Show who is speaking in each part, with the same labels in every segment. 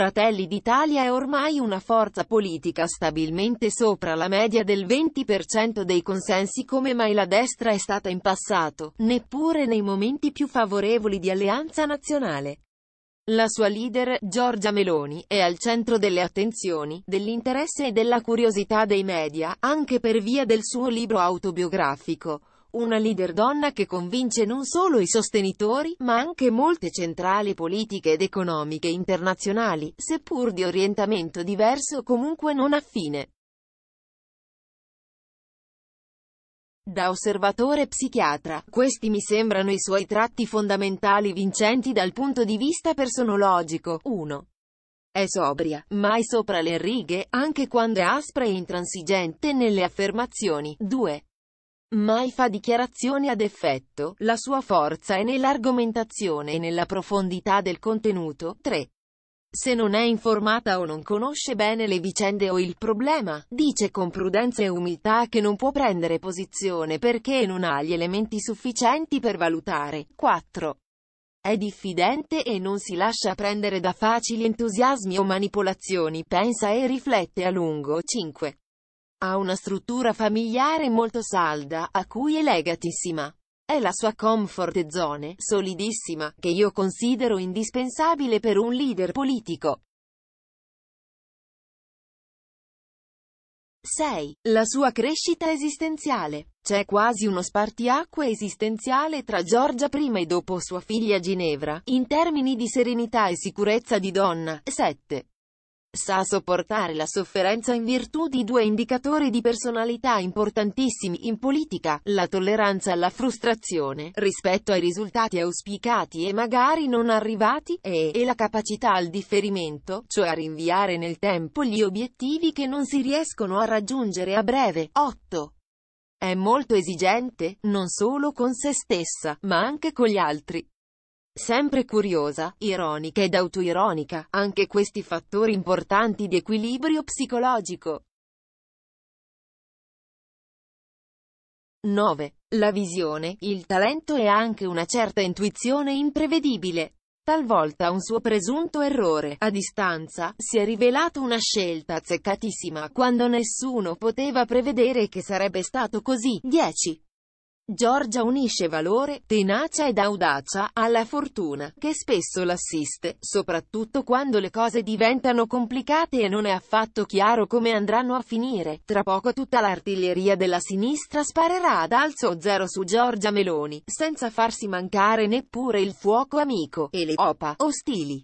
Speaker 1: Fratelli d'Italia è ormai una forza politica stabilmente sopra la media del 20% dei consensi come mai la destra è stata in passato, neppure nei momenti più favorevoli di alleanza nazionale. La sua leader, Giorgia Meloni, è al centro delle attenzioni, dell'interesse e della curiosità dei media, anche per via del suo libro autobiografico, una leader donna che convince non solo i sostenitori, ma anche molte centrali politiche ed economiche internazionali, seppur di
Speaker 2: orientamento diverso comunque non affine. Da osservatore psichiatra, questi mi sembrano i suoi tratti
Speaker 1: fondamentali vincenti dal punto di vista personologico. 1. È sobria, mai sopra le righe, anche quando è aspra e intransigente nelle affermazioni. 2. Mai fa dichiarazioni ad effetto, la sua forza è nell'argomentazione e nella profondità del contenuto. 3. Se non è informata o non conosce bene le vicende o il problema, dice con prudenza e umiltà che non può prendere posizione perché non ha gli elementi sufficienti per valutare. 4. È diffidente e non si lascia prendere da facili entusiasmi o manipolazioni, pensa e riflette a lungo. 5. Ha una struttura familiare molto salda, a cui è legatissima. È la sua comfort zone,
Speaker 2: solidissima, che io considero indispensabile per un leader politico. 6. La sua crescita esistenziale. C'è quasi uno spartiacque esistenziale tra Giorgia prima e dopo
Speaker 1: sua figlia Ginevra, in termini di serenità e sicurezza di donna. 7. Sa sopportare la sofferenza in virtù di due indicatori di personalità importantissimi in politica, la tolleranza alla frustrazione, rispetto ai risultati auspicati e magari non arrivati, e, e la capacità al differimento, cioè a rinviare nel tempo gli obiettivi che non si riescono a raggiungere a breve. 8. È molto esigente, non solo con se stessa, ma anche con gli altri
Speaker 2: sempre curiosa, ironica ed autoironica, anche questi fattori importanti di equilibrio psicologico. 9. La visione, il talento e anche una certa intuizione
Speaker 1: imprevedibile. Talvolta un suo presunto errore, a distanza, si è rivelato una scelta azzeccatissima quando nessuno poteva prevedere che sarebbe stato così. 10. Giorgia unisce valore, tenacia ed audacia alla fortuna, che spesso l'assiste, soprattutto quando le cose diventano complicate e non è affatto chiaro come andranno a finire. Tra poco tutta l'artiglieria della sinistra sparerà ad alzo zero su Giorgia Meloni, senza farsi mancare neppure il fuoco amico, e le opa, ostili.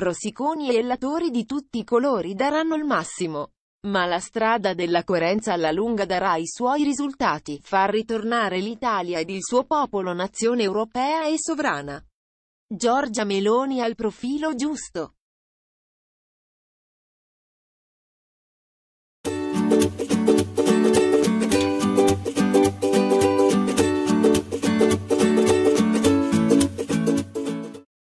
Speaker 1: Rossiconi e ellatori di tutti i colori daranno il massimo. Ma la strada della coerenza alla lunga darà i suoi risultati, far ritornare l'Italia ed il suo popolo nazione europea e sovrana.
Speaker 2: Giorgia Meloni ha il profilo giusto.